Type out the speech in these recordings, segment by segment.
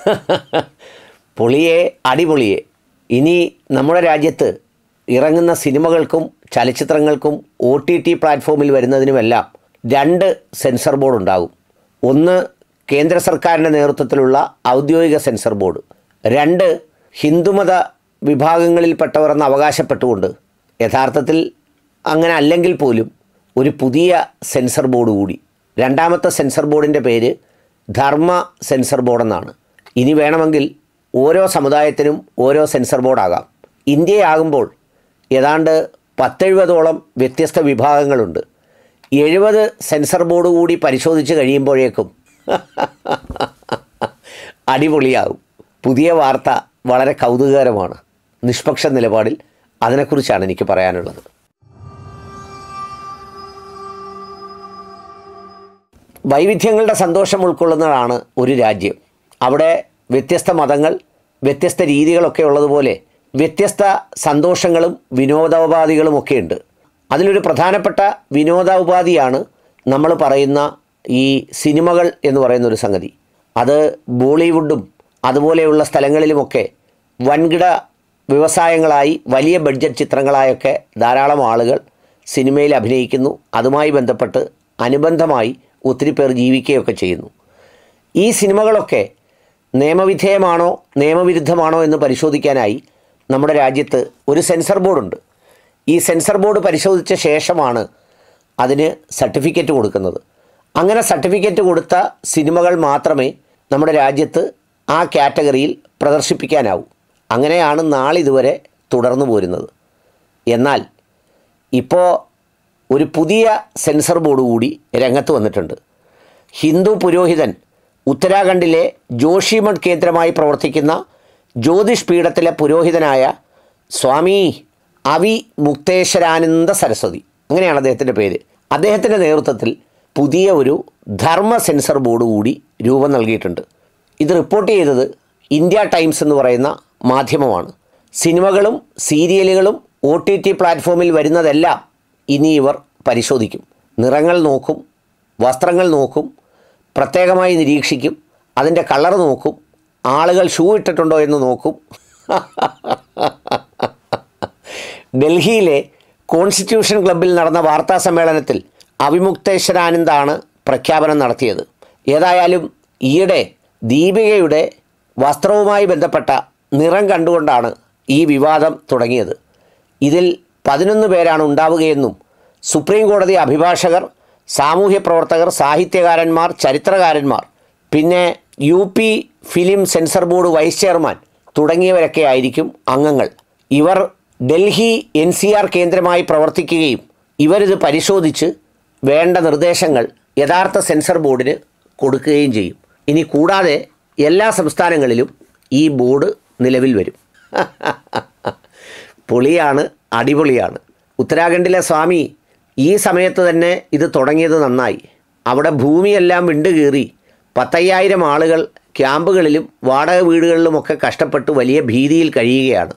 പൊളിയെ അടിപൊളിയെ ഇനി നമ്മുടെ രാജ്യത്ത് ഇറങ്ങുന്ന സിനിമകൾക്കും ചലച്ചിത്രങ്ങൾക്കും ഒ ടി ടി പ്ലാറ്റ്ഫോമിൽ വരുന്നതിനുമെല്ലാം രണ്ട് സെൻസർ ബോർഡ് ഉണ്ടാകും ഒന്ന് കേന്ദ്ര സർക്കാരിൻ്റെ നേതൃത്വത്തിലുള്ള ഔദ്യോഗിക സെൻസർ ബോർഡ് രണ്ട് ഹിന്ദുമത വിഭാഗങ്ങളിൽപ്പെട്ടവരെന്ന് അവകാശപ്പെട്ടുകൊണ്ട് യഥാർത്ഥത്തിൽ അങ്ങനെ അല്ലെങ്കിൽ പോലും ഒരു പുതിയ സെൻസർ ബോർഡ് കൂടി രണ്ടാമത്തെ സെൻസർ ബോർഡിൻ്റെ പേര് ധർമ്മ സെൻസർ ബോർഡെന്നാണ് ഇനി വേണമെങ്കിൽ ഓരോ സമുദായത്തിനും ഓരോ സെൻസർ ബോർഡാകാം ഇന്ത്യയാകുമ്പോൾ ഏതാണ്ട് പത്തെഴുപതോളം വ്യത്യസ്ത വിഭാഗങ്ങളുണ്ട് എഴുപത് സെൻസർ ബോർഡ് കൂടി പരിശോധിച്ച് കഴിയുമ്പോഴേക്കും അടിപൊളിയാകും പുതിയ വാർത്ത വളരെ കൗതുകകരമാണ് നിഷ്പക്ഷ നിലപാടിൽ അതിനെക്കുറിച്ചാണ് എനിക്ക് പറയാനുള്ളത് വൈവിധ്യങ്ങളുടെ സന്തോഷം ഉൾക്കൊള്ളുന്നതാണ് ഒരു രാജ്യം അവിടെ വ്യത്യസ്ത മതങ്ങൾ വ്യത്യസ്ത രീതികളൊക്കെ ഉള്ളതുപോലെ വ്യത്യസ്ത സന്തോഷങ്ങളും വിനോദോപാധികളും ഉണ്ട് അതിലൊരു പ്രധാനപ്പെട്ട വിനോദോപാധിയാണ് നമ്മൾ പറയുന്ന ഈ സിനിമകൾ എന്ന് പറയുന്ന ഒരു സംഗതി അത് ബോളിവുഡും അതുപോലെയുള്ള സ്ഥലങ്ങളിലുമൊക്കെ വൻകിട വ്യവസായങ്ങളായി വലിയ ബഡ്ജറ്റ് ചിത്രങ്ങളായൊക്കെ ധാരാളം ആളുകൾ സിനിമയിൽ അഭിനയിക്കുന്നു അതുമായി ബന്ധപ്പെട്ട് അനുബന്ധമായി ഒത്തിരി പേർ ജീവിക്കുകയൊക്കെ ചെയ്യുന്നു ഈ സിനിമകളൊക്കെ നിയമവിധേയമാണോ നിയമവിരുദ്ധമാണോ എന്ന് പരിശോധിക്കാനായി നമ്മുടെ രാജ്യത്ത് ഒരു സെൻസർ ബോർഡുണ്ട് ഈ സെൻസർ ബോർഡ് പരിശോധിച്ച ശേഷമാണ് അതിന് സർട്ടിഫിക്കറ്റ് കൊടുക്കുന്നത് അങ്ങനെ സർട്ടിഫിക്കറ്റ് കൊടുത്ത സിനിമകൾ മാത്രമേ നമ്മുടെ രാജ്യത്ത് ആ കാറ്റഗറിയിൽ പ്രദർശിപ്പിക്കാനാവൂ അങ്ങനെയാണ് നാളിതുവരെ തുടർന്നു പോരുന്നത് എന്നാൽ ഇപ്പോൾ ഒരു പുതിയ സെൻസർ ബോർഡ് കൂടി രംഗത്ത് വന്നിട്ടുണ്ട് ഹിന്ദു പുരോഹിതൻ ഉത്തരാഖണ്ഡിലെ ജോഷിമഠ് കേന്ദ്രമായി പ്രവർത്തിക്കുന്ന ജ്യോതിഷ് പീഠത്തിലെ പുരോഹിതനായ സ്വാമി അവി മുക്തേശ്വരാനന്ദ സരസ്വതി അങ്ങനെയാണ് അദ്ദേഹത്തിൻ്റെ പേര് അദ്ദേഹത്തിൻ്റെ നേതൃത്വത്തിൽ പുതിയ ഒരു ധർമ്മ സെൻസർ ബോർഡ് കൂടി രൂപം നൽകിയിട്ടുണ്ട് ഇത് റിപ്പോർട്ട് ചെയ്തത് ഇന്ത്യ ടൈംസ് എന്ന് പറയുന്ന മാധ്യമമാണ് സിനിമകളും സീരിയലുകളും ഒ ടി ടി പ്ലാറ്റ്ഫോമിൽ വരുന്നതെല്ലാം ഇനി ഇവർ പരിശോധിക്കും നിറങ്ങൾ നോക്കും വസ്ത്രങ്ങൾ നോക്കും പ്രത്യേകമായി നിരീക്ഷിക്കും അതിൻ്റെ കളർ നോക്കും ആളുകൾ ഷൂ ഇട്ടിട്ടുണ്ടോ എന്ന് നോക്കും ഡൽഹിയിലെ കോൺസ്റ്റിറ്റ്യൂഷൻ ക്ലബ്ബിൽ നടന്ന വാർത്താ സമ്മേളനത്തിൽ അവിമുക്തേശ്വരാനന്ദാണ് പ്രഖ്യാപനം നടത്തിയത് ഏതായാലും ഈയിടെ ദീപികയുടെ വസ്ത്രവുമായി ബന്ധപ്പെട്ട നിറം കണ്ടുകൊണ്ടാണ് ഈ വിവാദം തുടങ്ങിയത് ഇതിൽ പതിനൊന്ന് പേരാണ് ഉണ്ടാവുകയെന്നും സുപ്രീം കോടതി അഭിഭാഷകർ സാമൂഹ്യ പ്രവർത്തകർ സാഹിത്യകാരന്മാർ ചരിത്രകാരന്മാർ പിന്നെ U P film censor board vice chairman തുടങ്ങിയവരൊക്കെ ആയിരിക്കും അംഗങ്ങൾ ഇവർ ഡൽഹി എൻ സി ആർ കേന്ദ്രമായി പ്രവർത്തിക്കുകയും ഇവരിത് പരിശോധിച്ച് വേണ്ട നിർദ്ദേശങ്ങൾ യഥാർത്ഥ സെൻസർ ബോർഡിന് കൊടുക്കുകയും ചെയ്യും ഇനി കൂടാതെ എല്ലാ സംസ്ഥാനങ്ങളിലും ഈ ബോർഡ് നിലവിൽ വരും പൊളിയാണ് അടിപൊളിയാണ് ഉത്തരാഖണ്ഡിലെ സ്വാമി ഈ സമയത്ത് തന്നെ ഇത് തുടങ്ങിയത് നന്നായി അവിടെ ഭൂമിയെല്ലാം വിണ്ടുകീറി പത്തയ്യായിരം ആളുകൾ ക്യാമ്പുകളിലും വാടക വീടുകളിലുമൊക്കെ കഷ്ടപ്പെട്ട് വലിയ ഭീതിയിൽ കഴിയുകയാണ്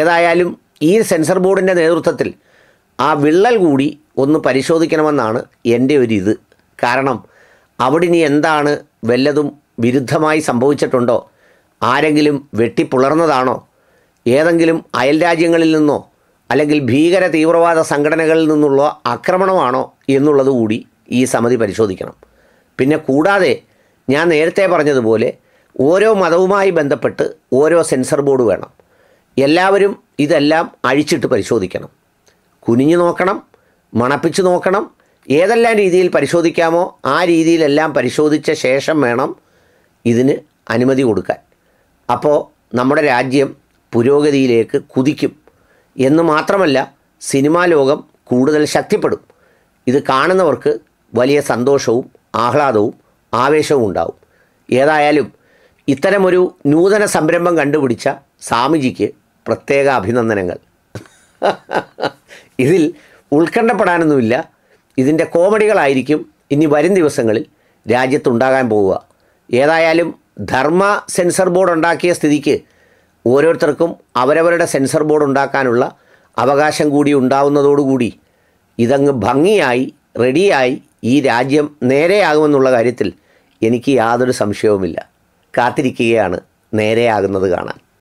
ഏതായാലും ഈ സെൻസർ ബോർഡിൻ്റെ നേതൃത്വത്തിൽ ആ വിള്ളൽ കൂടി ഒന്ന് പരിശോധിക്കണമെന്നാണ് എൻ്റെ ഒരിത് കാരണം അവിടെ ഇനി എന്താണ് വല്ലതും വിരുദ്ധമായി സംഭവിച്ചിട്ടുണ്ടോ ആരെങ്കിലും വെട്ടിപ്പുളർന്നതാണോ ഏതെങ്കിലും അയൽരാജ്യങ്ങളിൽ നിന്നോ അല്ലെങ്കിൽ ഭീകര തീവ്രവാദ സംഘടനകളിൽ നിന്നുള്ള ആക്രമണമാണോ എന്നുള്ളത് കൂടി ഈ സമിതി പരിശോധിക്കണം പിന്നെ കൂടാതെ ഞാൻ നേരത്തെ പറഞ്ഞതുപോലെ ഓരോ മതവുമായി ബന്ധപ്പെട്ട് ഓരോ സെൻസർ ബോർഡ് വേണം എല്ലാവരും ഇതെല്ലാം അഴിച്ചിട്ട് പരിശോധിക്കണം കുനിഞ്ഞു നോക്കണം മണപ്പിച്ച് നോക്കണം ഏതെല്ലാം രീതിയിൽ പരിശോധിക്കാമോ ആ രീതിയിലെല്ലാം പരിശോധിച്ച ശേഷം വേണം ഇതിന് അനുമതി കൊടുക്കാൻ അപ്പോൾ നമ്മുടെ രാജ്യം പുരോഗതിയിലേക്ക് കുതിക്കും എന്ന് മാത്രമല്ല സിനിമാ ലോകം കൂടുതൽ ശക്തിപ്പെടും ഇത് കാണുന്നവർക്ക് വലിയ സന്തോഷവും ആഹ്ലാദവും ആവേശവും ഉണ്ടാവും ഏതായാലും ഇത്തരമൊരു നൂതന സംരംഭം കണ്ടുപിടിച്ച സ്വാമിജിക്ക് പ്രത്യേക അഭിനന്ദനങ്ങൾ ഇതിൽ ഉത്കണ്ഠപ്പെടാനൊന്നുമില്ല ഇതിൻ്റെ കോമഡികളായിരിക്കും ഇനി വരും ദിവസങ്ങളിൽ രാജ്യത്തുണ്ടാകാൻ പോവുക ഏതായാലും ധർമ്മ സെൻസർ ബോർഡ് ഉണ്ടാക്കിയ സ്ഥിതിക്ക് ഓരോരുത്തർക്കും അവരവരുടെ സെൻസർ ബോർഡ് ഉണ്ടാക്കാനുള്ള അവകാശം കൂടി ഉണ്ടാവുന്നതോടുകൂടി ഇതങ്ങ് ഭംഗിയായി റെഡിയായി ഈ രാജ്യം നേരെയാകുമെന്നുള്ള കാര്യത്തിൽ എനിക്ക് യാതൊരു സംശയവുമില്ല കാത്തിരിക്കുകയാണ് നേരെയാകുന്നത് കാണാൻ